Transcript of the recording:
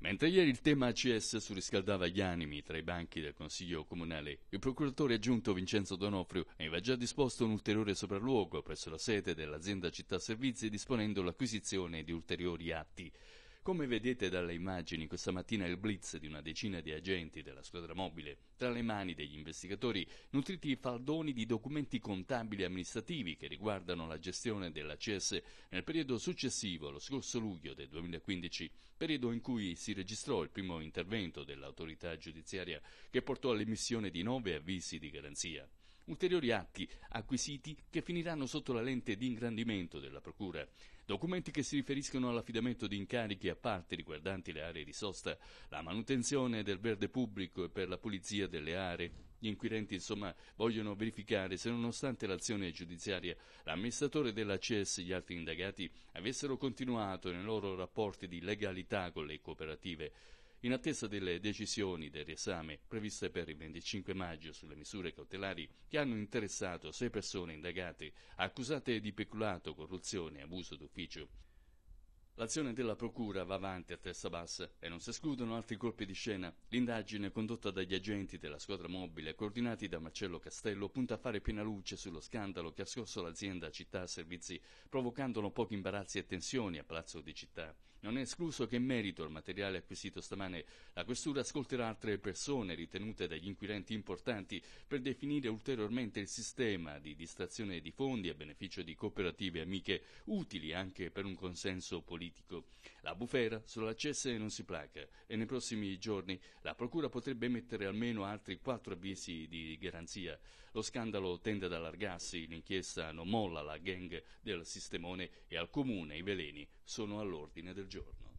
Mentre ieri il tema ACS surriscaldava gli animi tra i banchi del Consiglio Comunale, il procuratore aggiunto Vincenzo Donofrio aveva già disposto un ulteriore sopralluogo presso la sede dell'azienda Città Servizi disponendo l'acquisizione di ulteriori atti. Come vedete dalle immagini, questa mattina il blitz di una decina di agenti della squadra mobile, tra le mani degli investigatori, nutriti i faldoni di documenti contabili e amministrativi che riguardano la gestione della CS nel periodo successivo allo scorso luglio del 2015, periodo in cui si registrò il primo intervento dell'autorità giudiziaria che portò all'emissione di nove avvisi di garanzia ulteriori atti acquisiti che finiranno sotto la lente di ingrandimento della Procura. Documenti che si riferiscono all'affidamento di incarichi a parte riguardanti le aree di sosta, la manutenzione del verde pubblico e per la pulizia delle aree. Gli inquirenti, insomma, vogliono verificare se, nonostante l'azione giudiziaria, l'amministratore della CES e gli altri indagati avessero continuato nei loro rapporti di legalità con le cooperative. In attesa delle decisioni del riesame previste per il 25 maggio sulle misure cautelari che hanno interessato sei persone indagate, accusate di peculato, corruzione e abuso d'ufficio, L'azione della Procura va avanti a testa bassa e non si escludono altri colpi di scena. L'indagine condotta dagli agenti della squadra mobile, coordinati da Marcello Castello, punta a fare piena luce sullo scandalo che ha scosso l'azienda Città Servizi, provocandolo pochi imbarazzi e tensioni a Palazzo di Città. Non è escluso che in merito al materiale acquisito stamane la Questura ascolterà altre persone ritenute dagli inquirenti importanti per definire ulteriormente il sistema di distrazione di fondi a beneficio di cooperative amiche utili anche per un consenso politico. La bufera sull'accesso non si placa e nei prossimi giorni la Procura potrebbe emettere almeno altri quattro avvisi di garanzia. Lo scandalo tende ad allargarsi, l'inchiesta non molla la gang del sistemone e al comune i veleni sono all'ordine del giorno.